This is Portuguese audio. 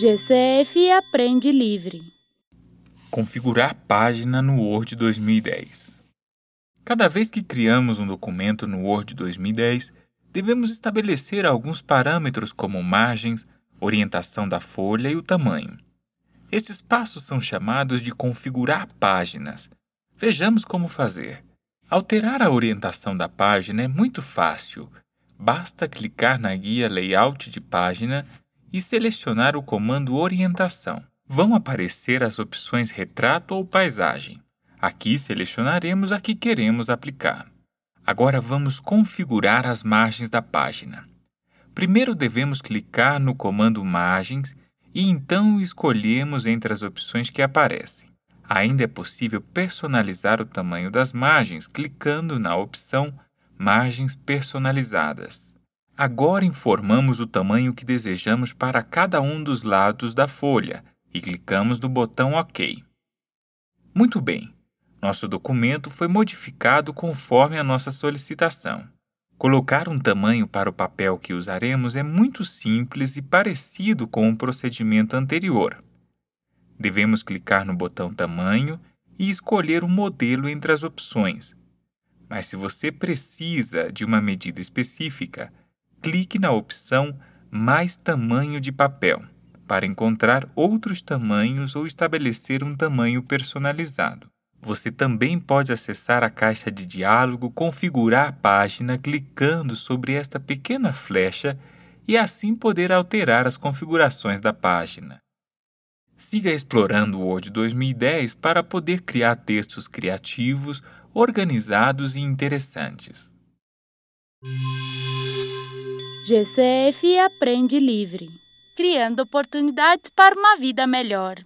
GCF Aprende Livre. Configurar página no Word 2010. Cada vez que criamos um documento no Word 2010, devemos estabelecer alguns parâmetros como margens, orientação da folha e o tamanho. Esses passos são chamados de configurar páginas. Vejamos como fazer. Alterar a orientação da página é muito fácil basta clicar na guia Layout de página e selecionar o comando Orientação. Vão aparecer as opções Retrato ou Paisagem. Aqui selecionaremos a que queremos aplicar. Agora vamos configurar as margens da página. Primeiro devemos clicar no comando Margens e então escolhemos entre as opções que aparecem. Ainda é possível personalizar o tamanho das margens clicando na opção margens personalizadas. Agora informamos o tamanho que desejamos para cada um dos lados da folha e clicamos no botão OK. Muito bem, nosso documento foi modificado conforme a nossa solicitação. Colocar um tamanho para o papel que usaremos é muito simples e parecido com o procedimento anterior. Devemos clicar no botão Tamanho e escolher um modelo entre as opções, mas se você precisa de uma medida específica, clique na opção Mais tamanho de papel para encontrar outros tamanhos ou estabelecer um tamanho personalizado. Você também pode acessar a caixa de diálogo, configurar a página clicando sobre esta pequena flecha e assim poder alterar as configurações da página. Siga explorando o Word 2010 para poder criar textos criativos, organizados e interessantes. GCF Aprende Livre criando oportunidades para uma vida melhor.